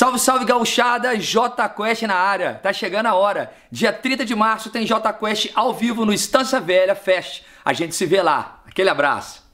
Salve, salve gauchada, JQuest na área. Tá chegando a hora. Dia 30 de março tem JQuest ao vivo no Estância Velha Fest. A gente se vê lá. Aquele abraço.